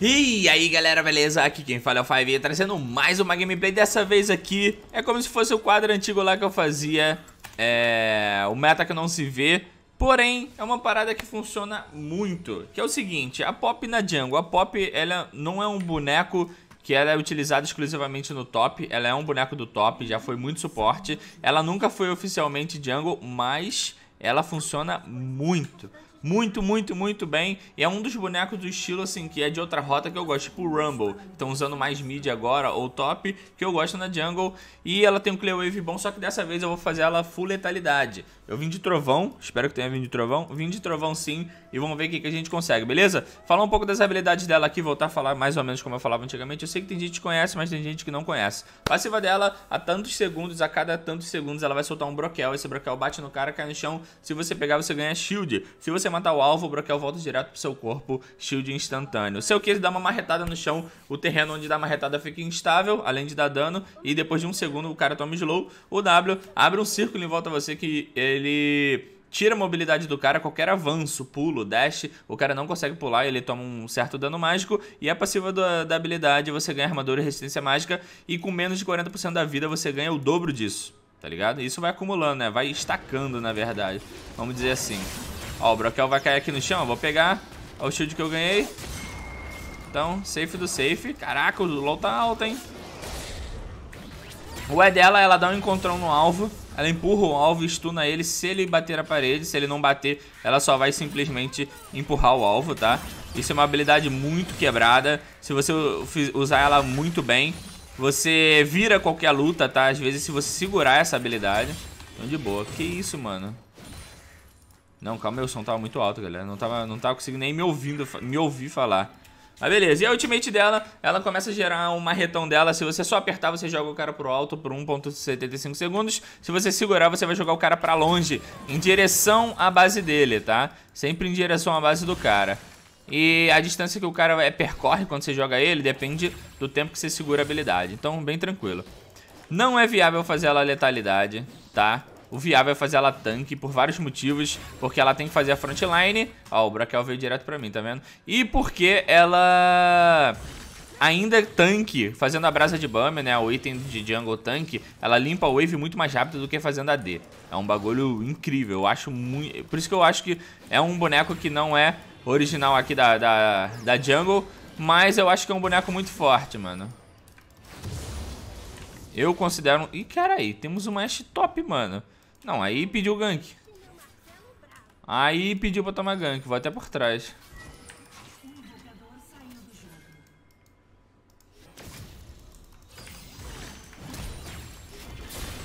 E aí galera, beleza? Aqui quem fala é o Five trazendo mais uma gameplay Dessa vez aqui é como se fosse o quadro antigo lá que eu fazia é... O meta que não se vê Porém, é uma parada que funciona muito Que é o seguinte, a Pop na jungle A Pop, ela não é um boneco que ela é utilizada exclusivamente no top, ela é um boneco do top, já foi muito suporte. Ela nunca foi oficialmente jungle, mas ela funciona muito muito, muito, muito bem. E é um dos bonecos do estilo, assim, que é de outra rota que eu gosto, tipo o Rumble. Estão usando mais mid agora, ou top, que eu gosto na jungle. E ela tem um Clear Wave bom, só que dessa vez eu vou fazer ela full letalidade. Eu vim de trovão, espero que tenha vindo de trovão. Vim de trovão sim, e vamos ver o que, que a gente consegue, beleza? Falar um pouco das habilidades dela aqui, voltar a falar mais ou menos como eu falava antigamente. Eu sei que tem gente que conhece, mas tem gente que não conhece. Passiva dela, a tantos segundos, a cada tantos segundos, ela vai soltar um broquel. Esse broquel bate no cara, cai no chão. Se você pegar, você ganha shield. Se você você matar o alvo, o broquel volta direto pro seu corpo, shield instantâneo. Seu Q dá uma marretada no chão, o terreno onde dá a marretada fica instável, além de dar dano, e depois de um segundo o cara toma slow. O W abre um círculo em volta de você que ele tira a mobilidade do cara, qualquer avanço, pulo, dash, o cara não consegue pular, ele toma um certo dano mágico e a é passiva da, da habilidade você ganha armadura e resistência mágica e com menos de 40% da vida você ganha o dobro disso, tá ligado? Isso vai acumulando, né? Vai estacando, na verdade, vamos dizer assim. Ó, o Broquel vai cair aqui no chão. Vou pegar ó, o shield que eu ganhei. Então, safe do safe. Caraca, o low tá alto, hein? O E dela, ela dá um encontrão no alvo. Ela empurra o alvo e ele. Se ele bater a parede, se ele não bater, ela só vai simplesmente empurrar o alvo, tá? Isso é uma habilidade muito quebrada. Se você usar ela muito bem, você vira qualquer luta, tá? Às vezes, se você segurar essa habilidade. Então, de boa. Que isso, mano? Não, calma, meu som tava muito alto, galera. Não tava, não tava conseguindo nem me ouvindo, me ouvir falar. Mas beleza, e a ultimate dela, ela começa a gerar um marretão dela. Se você só apertar, você joga o cara pro alto por 1.75 segundos. Se você segurar, você vai jogar o cara pra longe, em direção à base dele, tá? Sempre em direção à base do cara. E a distância que o cara é, percorre quando você joga ele depende do tempo que você segura a habilidade. Então, bem tranquilo. Não é viável fazer ela letalidade, tá? o Viável é fazer ela tanque por vários motivos, porque ela tem que fazer a frontline, ó, o Braquel veio direto pra mim, tá vendo? E porque ela ainda é tanque, fazendo a brasa de Bummer, né, o item de jungle tanque, ela limpa a wave muito mais rápido do que fazendo a D. É um bagulho incrível, eu acho muito... Por isso que eu acho que é um boneco que não é original aqui da, da, da jungle, mas eu acho que é um boneco muito forte, mano. Eu considero... Ih, cara aí, temos uma Ashe top, mano. Não, aí pediu gank. Aí pediu pra tomar gank. Vou até por trás.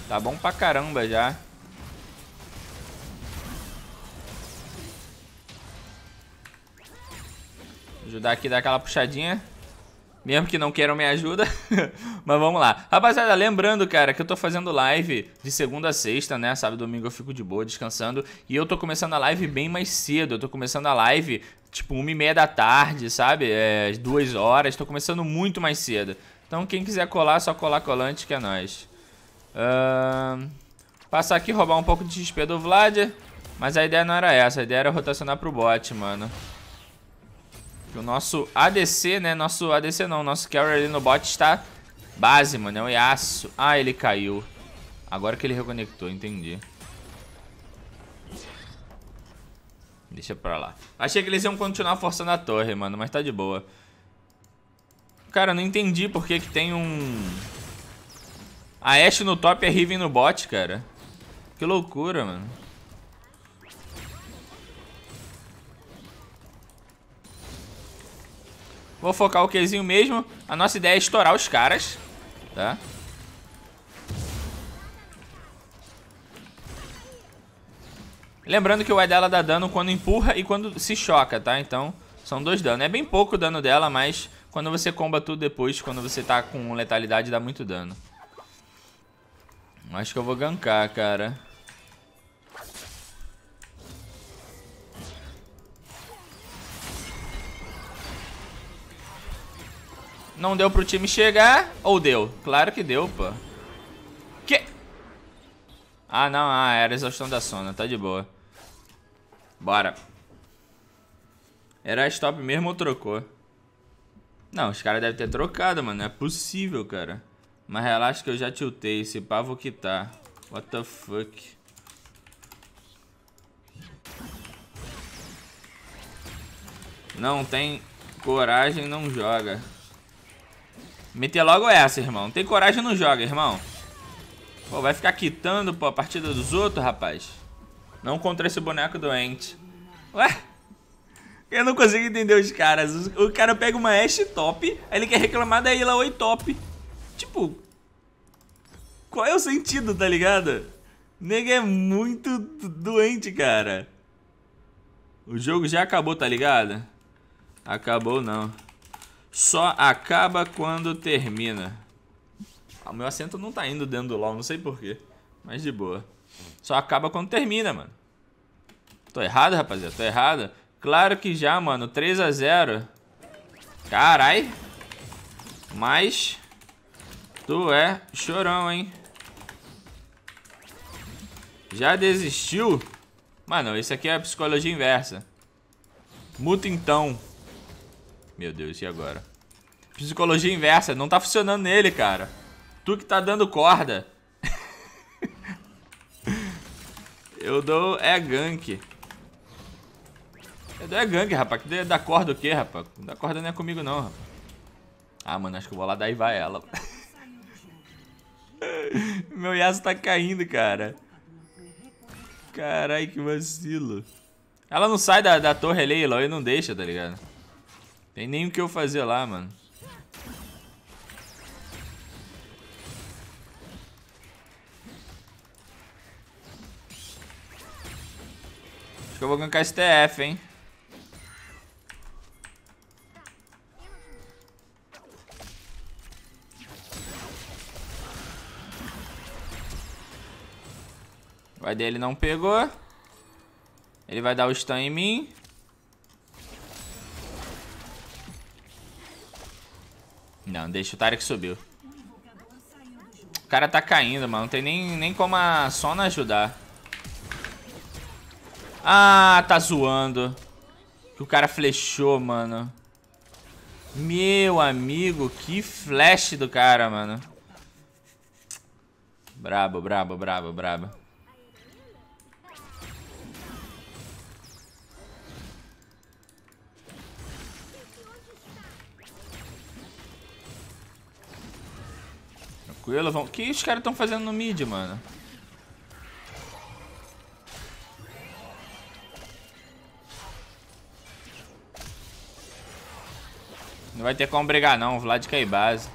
Tá bom pra caramba já. Ajudar aqui, dar aquela puxadinha. Mesmo que não queiram minha ajuda, mas vamos lá. Rapaziada, lembrando, cara, que eu tô fazendo live de segunda a sexta, né? Sábado domingo eu fico de boa, descansando. E eu tô começando a live bem mais cedo. Eu tô começando a live, tipo, uma e meia da tarde, sabe? É, duas horas. Tô começando muito mais cedo. Então, quem quiser colar, só colar colante que é nóis. Uh... Passar aqui, roubar um pouco de XP do Vlad. Mas a ideia não era essa. A ideia era rotacionar pro bot, mano. Que o nosso ADC, né? Nosso ADC não, nosso carry ali no bot está base, mano. É um Yasuo. Ah, ele caiu. Agora que ele reconectou, entendi. Deixa pra lá. Achei que eles iam continuar forçando a torre, mano, mas tá de boa. Cara, não entendi por que que tem um... A Ashe no top e a Riven no bot, cara. Que loucura, mano. Vou focar o Qzinho mesmo. A nossa ideia é estourar os caras, tá? Lembrando que o E dela dá dano quando empurra e quando se choca, tá? Então, são dois danos. É bem pouco o dano dela, mas quando você comba tudo depois, quando você tá com letalidade, dá muito dano. Acho que eu vou gankar, cara. Não deu pro time chegar. Ou deu? Claro que deu, pô. Que? Ah, não. Ah, era exaustão da zona. Tá de boa. Bora. Era stop mesmo ou trocou? Não, os caras devem ter trocado, mano. Não é possível, cara. Mas relaxa que eu já tiltei. esse pá, vou quitar. Tá. What the fuck? Não tem coragem, não joga. Meter logo essa, irmão. Tem coragem não joga, irmão. Pô, vai ficar quitando, pô, a partida dos outros, rapaz. Não contra esse boneco doente. Ué? Eu não consigo entender os caras. O cara pega uma Ashe top, aí ele quer reclamar da Ila Oi top. Tipo, qual é o sentido, tá ligado? O é muito doente, cara. O jogo já acabou, tá ligado? Acabou não só acaba quando termina. Ah, o meu assento não tá indo dentro do LOL, não sei porquê. Mas de boa. Só acaba quando termina, mano. Tô errado, rapaziada? Tô errado? Claro que já, mano. 3x0. Carai. Mas... Tu é chorão, hein? Já desistiu? Mano, isso aqui é psicologia inversa. Muta então. Meu Deus, e agora? Psicologia inversa, não tá funcionando nele, cara. Tu que tá dando corda. Eu dou é gank. Eu dou é gank, rapaz. Que dá corda o quê, rapaz? Não dá corda nem é comigo, não, rapaz. Ah, mano, acho que eu vou lá dar e vai ela. Meu Yasu tá caindo, cara. Carai, que vacilo. Ela não sai da, da torre ali, Eloy não deixa, tá ligado? Tem nem o que eu fazer lá, mano. Acho que eu vou gankar esse TF, hein. Vai dele não pegou. Ele vai dar o stun em mim. Não, deixa o Tarek subiu. O cara tá caindo, mano. Não tem nem, nem como a Sona ajudar. Ah, tá zoando. Que o cara flechou, mano. Meu amigo, que flash do cara, mano. Brabo, brabo, brabo, brabo. tranquilo. O que os caras estão fazendo no mid, mano? Não vai ter como brigar não, Vlad cai base.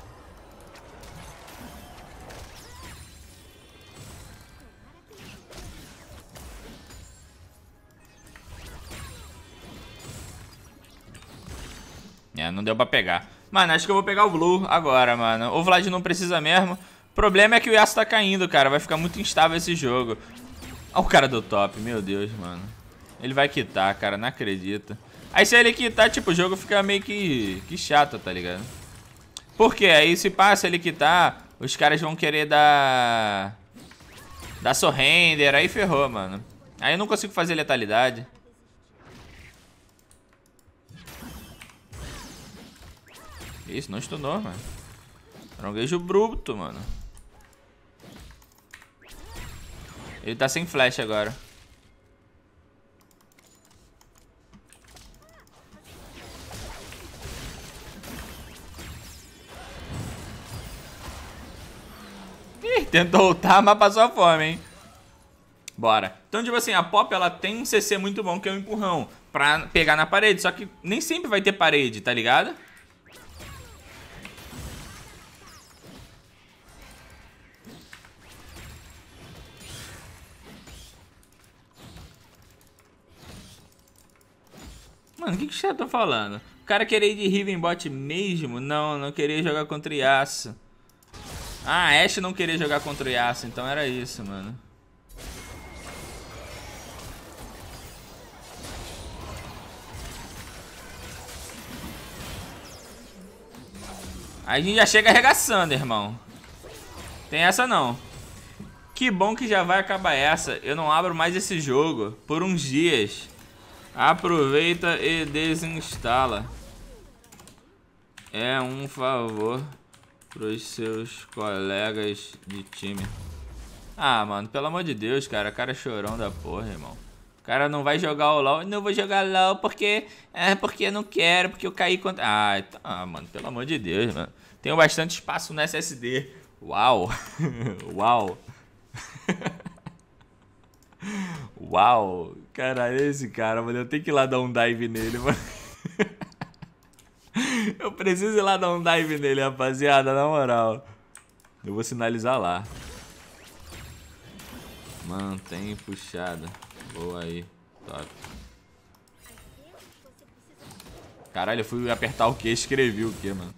É, não deu pra pegar. Mano, acho que eu vou pegar o Blue agora, mano. O Vlad não precisa mesmo. O problema é que o Yasuo tá caindo, cara. Vai ficar muito instável esse jogo. Olha o cara do top, meu Deus, mano. Ele vai quitar, cara, não acredito. Aí se ele quitar, tipo, o jogo fica meio que, que chato, tá ligado? Porque aí se passa ele quitar, os caras vão querer dar... Dar surrender, aí ferrou, mano. Aí eu não consigo fazer letalidade. Isso, não stunou, mano. Caranguejo bruto, mano. Ele tá sem flash agora. Ih, tentou ultar, mas passou a fome, hein? Bora. Então, tipo assim, a Pop, ela tem um CC muito bom, que é o um empurrão. Pra pegar na parede, só que nem sempre vai ter parede, tá ligado? Mano, o que, que você tá falando? O cara querer ir de Rivenbot mesmo? Não, não querer jogar contra Yasuo. Ah, Ash não querer jogar contra Yasuo, então era isso, mano. Aí a gente já chega arregaçando, irmão. Tem essa não. Que bom que já vai acabar essa. Eu não abro mais esse jogo por uns dias. Aproveita e desinstala. É um favor pros seus colegas de time. Ah, mano, pelo amor de Deus, cara. Cara chorão da porra, irmão. O cara não vai jogar o LoL. Não vou jogar LoL porque... É, porque eu não quero, porque eu caí contra... Ah, tá, ah, mano, pelo amor de Deus, mano. Tenho bastante espaço no SSD. Uau. Uau. Uau! Cara, esse cara, mano, eu tenho que ir lá dar um dive nele, mano. Eu preciso ir lá dar um dive nele, rapaziada, na moral. Eu vou sinalizar lá. Mantém puxada. Boa aí. Top. Caralho, eu fui apertar o que escrevi o que, mano.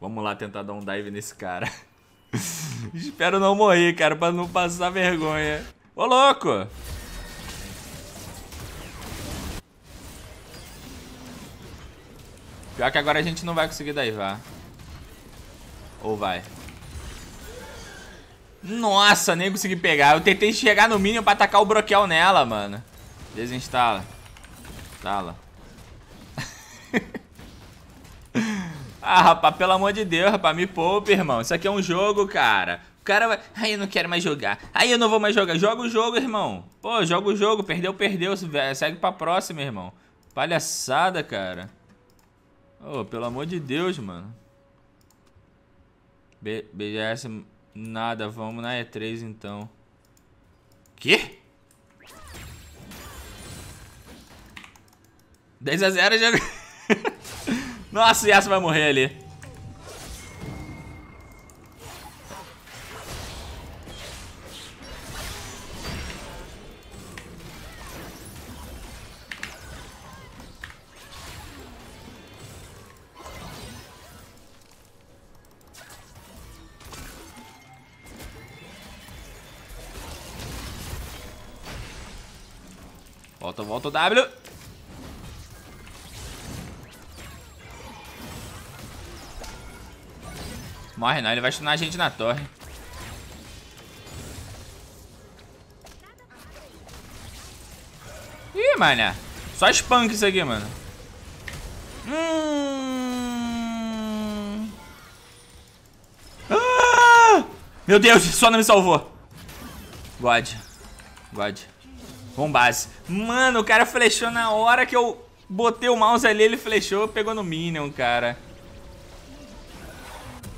Vamos lá tentar dar um dive nesse cara. Espero não morrer, cara, pra não passar vergonha. Ô, louco! Pior que agora a gente não vai conseguir daivar. Ou vai. Nossa, nem consegui pegar. Eu tentei chegar no mínimo pra atacar o Broquel nela, mano. Desinstala. Instala. ah, rapaz, pelo amor de Deus, rapaz. Me poupe, irmão. Isso aqui é um jogo, cara. O cara vai... Aí eu não quero mais jogar. Aí eu não vou mais jogar. Joga o jogo, irmão. Pô, joga o jogo. Perdeu, perdeu. Segue pra próxima, irmão. Palhaçada, cara oh, pelo amor de Deus, mano. B BGS nada, vamos na E3 então. Quê? 10 a 0 já... Nossa, o Yasuo vai morrer ali. Solta o W. Morre não, ele vai stunar a gente na torre. Ih, mané. Só spunk isso aqui, mano. Hum... Ah! Meu Deus, só não me salvou. God. God com base. Mano, o cara flechou na hora que eu botei o mouse ali, ele flechou, pegou no Minion, cara.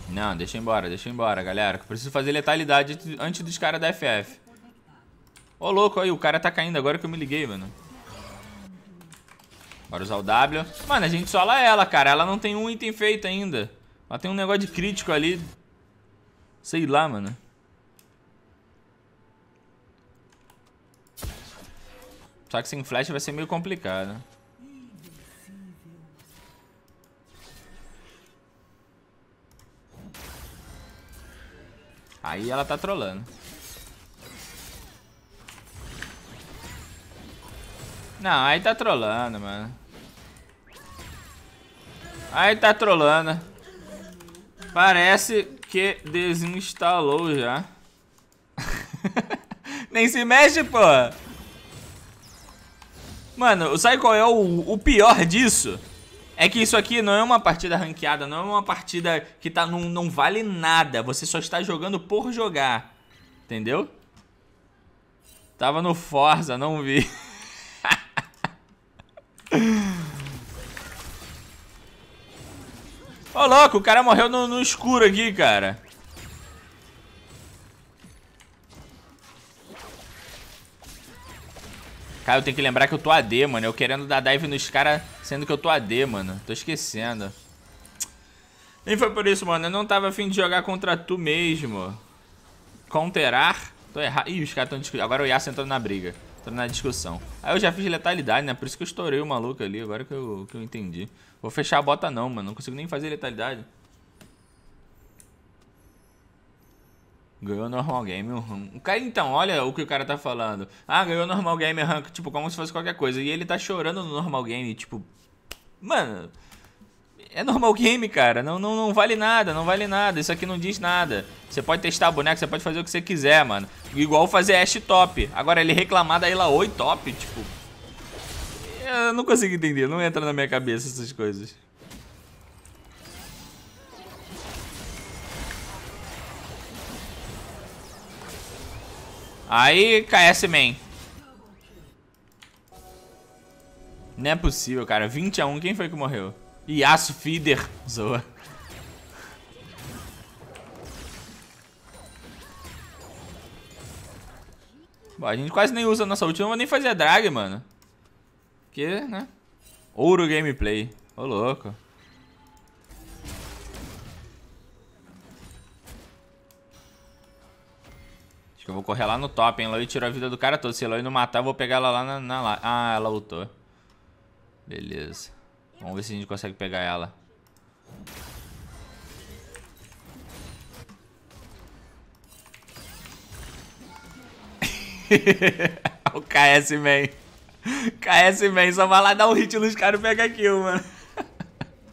Não, deixa eu embora, deixa eu embora, galera. Eu preciso fazer letalidade antes dos caras da FF. Ô, oh, louco, aí, o cara tá caindo agora que eu me liguei, mano. Bora usar o W. Mano, a gente sola ela, cara. Ela não tem um item feito ainda. Ela tem um negócio de crítico ali. Sei lá, mano. Só que sem flash vai ser meio complicado. Aí ela tá trolando. Não, aí tá trolando, mano. Aí tá trolando. Parece que desinstalou já. Nem se mexe, pô. Mano, sabe qual é o, o pior disso? É que isso aqui não é uma partida ranqueada, não é uma partida que tá, não, não vale nada. Você só está jogando por jogar. Entendeu? Tava no Forza, não vi. Ô, louco, o cara morreu no, no escuro aqui, cara. Cara, eu tenho que lembrar que eu tô AD, mano. Eu querendo dar dive nos caras, sendo que eu tô AD, mano. Tô esquecendo. Nem foi por isso, mano. Eu não tava afim de jogar contra tu mesmo. Counterar. Tô errado. Ih, os caras tão discutindo. Agora o Yasuo entrando na briga. Entrando na discussão. Aí eu já fiz letalidade, né? Por isso que eu estourei o maluco ali. Agora que eu, que eu entendi. Vou fechar a bota não, mano. Não consigo nem fazer letalidade. Ganhou normal game um rank. Cara, então, olha o que o cara tá falando. Ah, ganhou normal game rank, tipo, como se fosse qualquer coisa. E ele tá chorando no normal game, tipo. Mano. É normal game, cara. Não, não, não vale nada, não vale nada. Isso aqui não diz nada. Você pode testar boneco, você pode fazer o que você quiser, mano. Igual fazer Ash top. Agora ele reclamar da Ila Oi top, tipo. Eu não consigo entender, não entra na minha cabeça essas coisas. Aí, KS Man. Não é possível, cara. 20 a 1. Quem foi que morreu? Yasu Feeder. Zoa. Bom, a gente quase nem usa a nossa última, Não vou nem fazer drag, mano. Porque, né? Ouro gameplay. Ô, louco. que eu vou correr lá no top, hein? Eloy tirou a vida do cara todo. Se Eloy não matar, eu vou pegar ela lá na, na... Ah, ela lutou. Beleza. Vamos ver se a gente consegue pegar ela. o KS Man. KS Man, só vai lá dar um hit nos caras e pega kill, mano.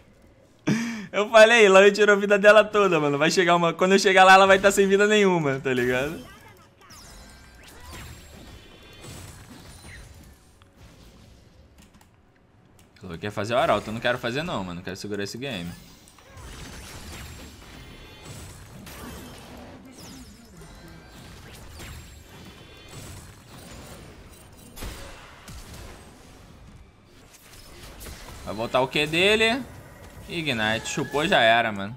Eu falei, Lani tirou a vida dela toda, mano. Vai chegar uma. Quando eu chegar lá, ela vai estar tá sem vida nenhuma, tá ligado? Tu quer fazer o arauto? Eu não quero fazer não, mano. Eu quero segurar esse game. Vai botar o Q dele. Ignite. Chupou, já era, mano.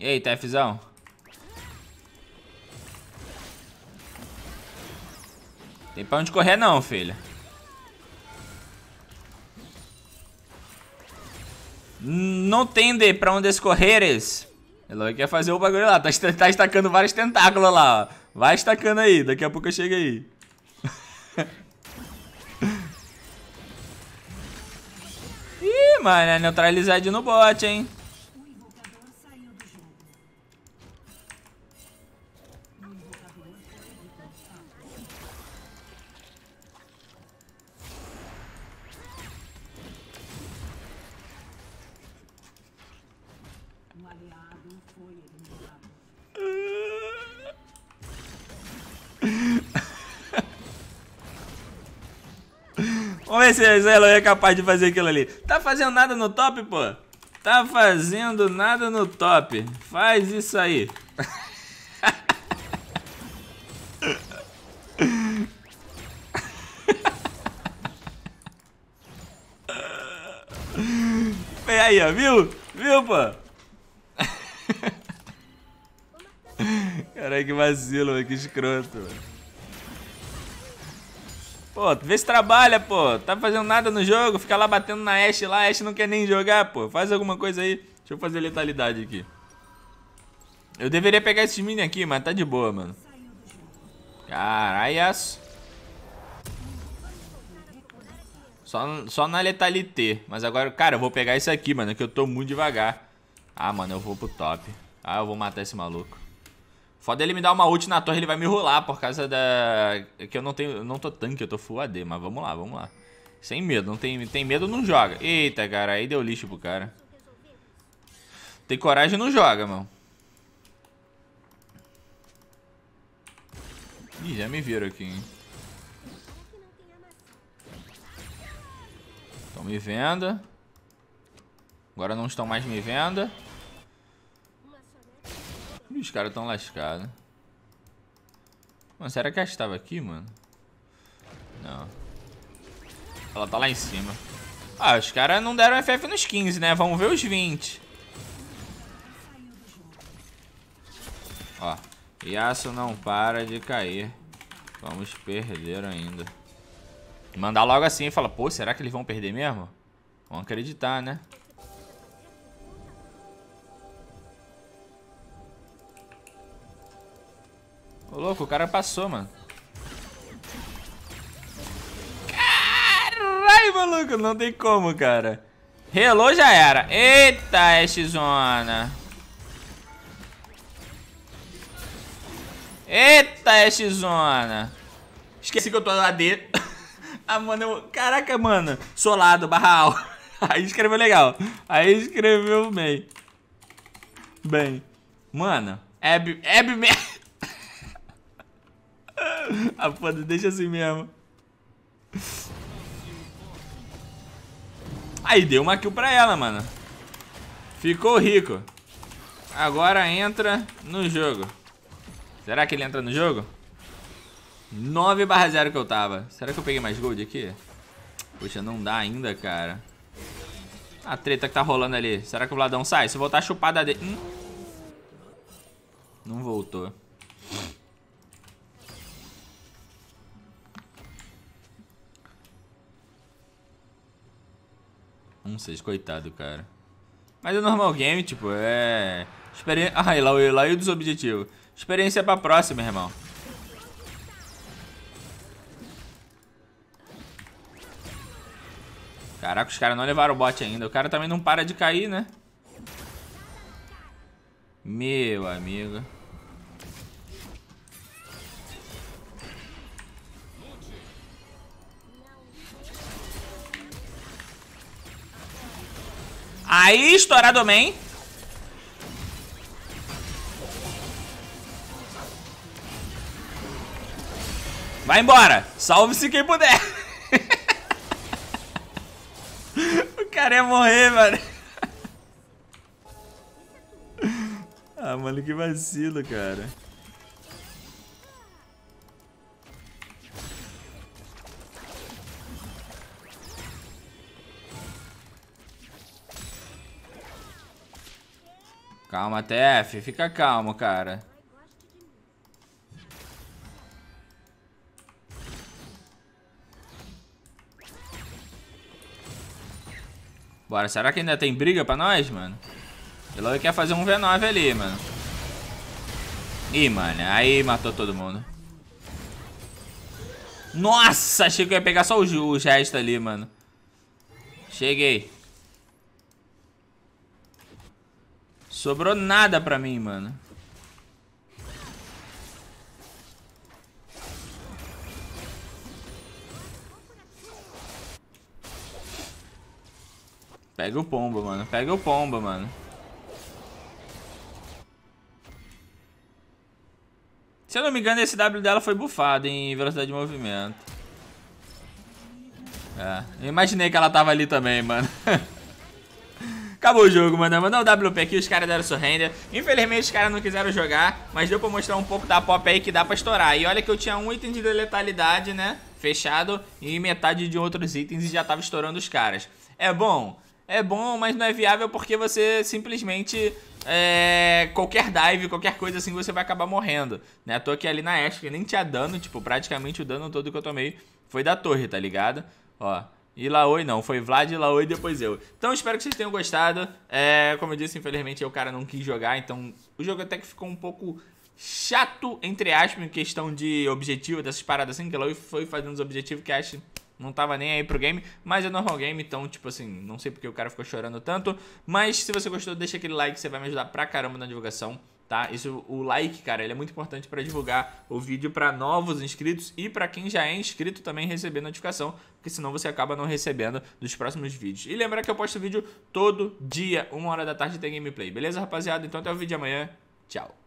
E aí, Tefzão? Tem pra onde correr não, filho. Não tende pra onde escorreres. Ele quer fazer o bagulho lá. Tá, tá estacando vários tentáculos lá, ó. Vai estacando aí. Daqui a pouco eu chego aí. Ih, mano. É neutralizar de no bot, hein. Vamos ver se o Eloy é capaz de fazer aquilo ali. Tá fazendo nada no top, pô? Tá fazendo nada no top. Faz isso aí. Vem aí, ó, viu? Viu, pô? Caralho, que vacilo, que escroto, mano. Pô, vê se trabalha, pô. Tá fazendo nada no jogo, fica lá batendo na Ashe lá, a Ashe não quer nem jogar, pô. Faz alguma coisa aí. Deixa eu fazer letalidade aqui. Eu deveria pegar esses mini aqui, mas tá de boa, mano. Caraias. Só, só na letalite. Mas agora, cara, eu vou pegar isso aqui, mano. Que eu tô muito devagar. Ah, mano, eu vou pro top. Ah, eu vou matar esse maluco. Foda é ele me dar uma ult na torre, ele vai me rolar por causa da... É que eu não tenho... Eu não tô tanque, eu tô full AD, mas vamos lá, vamos lá. Sem medo, não tem, tem medo, não joga. Eita, cara, aí deu lixo pro cara. Tem coragem, não joga, mano. Ih, já me viram aqui, hein. Estão me vendo. Agora não estão mais me vendo. Os caras tão lascados. Mano, será que ela estava aqui, mano? Não. Ela tá lá em cima. Ah, os caras não deram FF nos 15, né? Vamos ver os 20. Ó. Yasuo não para de cair. Vamos perder ainda. Mandar logo assim e falar, pô, será que eles vão perder mesmo? Vão acreditar, né? Ô, louco, o cara passou, mano. Caralho, maluco, não tem como, cara. Hello já era. Eita, Ashzona. Eita, Ashzona. Esqueci que eu tô na AD. ah, mano, eu... Caraca, mano. Solado, al. Aí escreveu legal. Aí escreveu bem. Bem. Mano, Eb... Ab... A foda, deixa assim mesmo. Aí, deu uma kill pra ela, mano. Ficou rico. Agora entra no jogo. Será que ele entra no jogo? 9 barra 0 que eu tava. Será que eu peguei mais gold aqui? Poxa, não dá ainda, cara. A treta que tá rolando ali. Será que o Vladão sai? Se voltar chupada dele... Hum. Não voltou. Um 6, coitado, cara. Mas é normal game, tipo, é... Experi... Ah, e lá, lá e o dos objetivos. Experiência pra próxima, irmão. Caraca, os caras não levaram o bot ainda. O cara também não para de cair, né? Meu amigo. Aí, estourado man. Vai embora. Salve-se quem puder. o cara ia morrer, mano. Ah, mano, que vacilo, cara. Calma, TF. Fica calmo, cara. Bora, será que ainda tem briga pra nós, mano? Eloy quer fazer um V9 ali, mano. Ih, mano, aí matou todo mundo. Nossa, achei que ia pegar só o os restos ali, mano. Cheguei. Sobrou nada pra mim, mano. Pega o pomba, mano. Pega o pomba, mano. Se eu não me engano, esse W dela foi bufado em velocidade de movimento. É. Eu imaginei que ela tava ali também, mano. Acabou o jogo, mano. Mandou um WP aqui, os caras deram surrender. Infelizmente, os caras não quiseram jogar, mas deu pra mostrar um pouco da pop aí que dá pra estourar. E olha que eu tinha um item de letalidade, né? Fechado, e metade de outros itens e já tava estourando os caras. É bom? É bom, mas não é viável porque você simplesmente é, qualquer dive, qualquer coisa assim, você vai acabar morrendo, né? Tô aqui ali na Ash, que nem tinha dano, tipo, praticamente o dano todo que eu tomei foi da torre, tá ligado? Ó, e Laoi não, foi Vlad, Laoi e depois eu. Então espero que vocês tenham gostado. É, como eu disse, infelizmente o cara não quis jogar, então o jogo até que ficou um pouco chato, entre aspas, em questão de objetivo, dessas paradas assim, que a Laoi foi fazendo os objetivos que acho não tava nem aí pro game, mas é normal game, então, tipo assim, não sei porque o cara ficou chorando tanto. Mas se você gostou, deixa aquele like, você vai me ajudar pra caramba na divulgação tá? Isso, o like, cara, ele é muito importante para divulgar o vídeo para novos inscritos e para quem já é inscrito também receber notificação, porque senão você acaba não recebendo dos próximos vídeos. E lembra que eu posto vídeo todo dia, uma hora da tarde tem gameplay, beleza, rapaziada? Então até o vídeo de amanhã, tchau!